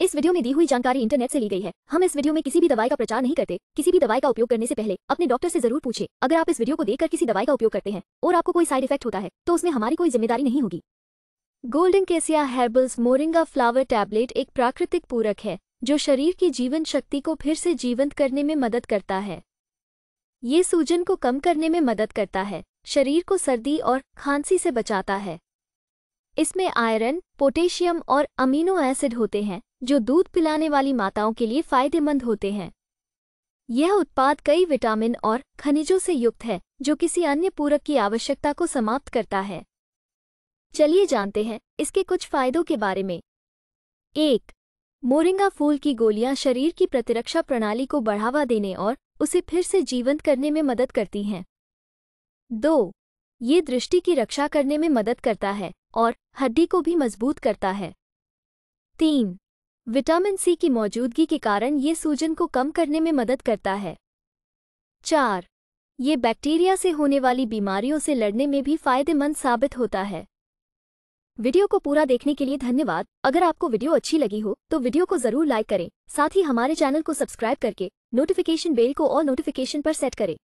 इस वीडियो में दी हुई जानकारी इंटरनेट से ली गई है हम इस वीडियो में किसी भी दवाई का प्रचार नहीं करते किसी भी दवाई का उपयोग करने से पहले अपने डॉक्टर से जरूर पूछे अगर आप इस वीडियो को देखकर किसी दवाई का उपयोग करते हैं और आपको कोई साइड इफेक्ट होता है तो उसमें हमारी कोई जिम्मेदारी नहीं होगी गोल्डन केसिया हर्बल्स मोरिंगा फ्लावर टैबलेट एक प्राकृतिक पूरक है जो शरीर की जीवन शक्ति को फिर से जीवंत करने में मदद करता है ये सूजन को कम करने में मदद करता है शरीर को सर्दी और खांसी से बचाता है इसमें आयरन पोटेशियम और अमीनो एसिड होते हैं जो दूध पिलाने वाली माताओं के लिए फायदेमंद होते हैं यह उत्पाद कई विटामिन और खनिजों से युक्त है जो किसी अन्य पूरक की आवश्यकता को समाप्त करता है चलिए जानते हैं इसके कुछ फायदों के बारे में एक मोरिंगा फूल की गोलियां शरीर की प्रतिरक्षा प्रणाली को बढ़ावा देने और उसे फिर से जीवंत करने में मदद करती हैं दो ये दृष्टि की रक्षा करने में मदद करता है और हड्डी को भी मजबूत करता है तीन विटामिन सी की मौजूदगी के कारण ये सूजन को कम करने में मदद करता है चार ये बैक्टीरिया से होने वाली बीमारियों से लड़ने में भी फायदेमंद साबित होता है वीडियो को पूरा देखने के लिए धन्यवाद अगर आपको वीडियो अच्छी लगी हो तो वीडियो को जरूर लाइक करें साथ ही हमारे चैनल को सब्सक्राइब करके नोटिफिकेशन बेल को और नोटिफिकेशन पर सेट करें